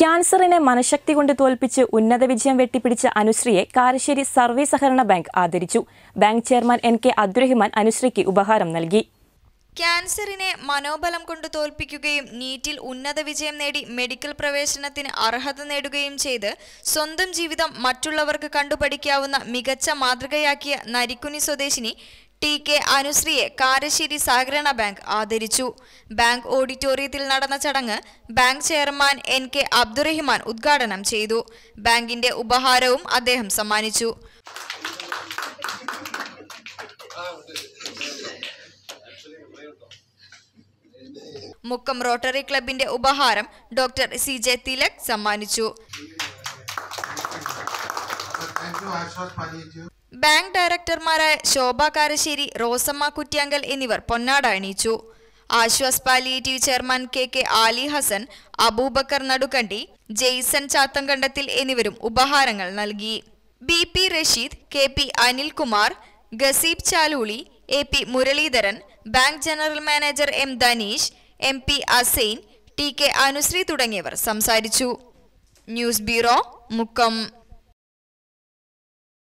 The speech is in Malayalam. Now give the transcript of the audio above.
ക്യാൻസറിനെ മനഃശക്തി കൊണ്ട് തോൽപ്പിച്ച് ഉന്നത വിജയം വെട്ടിപ്പിടിച്ച അനുശ്രീയെ കാരശ്ശേരി സർവീസ് സഹകരണ ബാങ്ക് ആദരിച്ചു bank chairman N K Abdurahiman അനുശ്രീക്ക് ഉപഹാരം നൽകി ക്യാൻസറിനെ മനോബലം കൊണ്ട് തോൽപ്പിക്കുകയും നീറ്റിൽ ഉന്നത വിജയം നേടി മെഡിക്കൽ പ്രവേശനത്തിന് അർഹത നേടുകയും ചെയ്ത് സ്വന്തം ജീവിതം മറ്റുള്ളവർക്ക് കണ്ടുപഠിക്കാവുന്ന മികച്ച മാതൃകയാക്കിയ നരിക്കുനി സ്വദേശിനി ടി കെ അനുശ്രീയെ കാരശ്ശേരി സഹകരണ ബാങ്ക് ആദരിച്ചു ബാങ്ക് ഓഡിറ്റോറിയത്തിൽ നടന്ന ചടങ്ങ് bank chairman N K Abdurahiman ഉദ്ഘാടനം ചെയ്തു ബാങ്കിന്റെ ഉപഹാരവും അദ്ദേഹം സമ്മാനിച്ചു മുക്കം റോട്ടറി ക്ലബിന്റെ ഉപഹാരം ഡോക്ടർ സി ജെ തിലക് സമ്മാനിച്ചു ബാങ്ക് ഡയറക്ടർമാരായ ശോഭ കാരശ്ശേരി റോസമ്മ കുറ്റ്യാങ്കൽ എന്നിവർ പൊന്നാട അണിയിച്ചു Aswas palliative chairman K K Ali Hassan Aboobacker Nadukkandi Jaison Chathankandathil എന്നിവരും ഉപഹാരങ്ങൾ നൽകി B P Rasheed K P Anilkumar Gaseeb Chaluli A P Muraleedharan bank general manager M Dhaneesh M P Assain T K Anusree തുടങ്ങിയവർ സംസാരിച്ചു ന്യൂസ് ബ്യൂറോ മുക്കം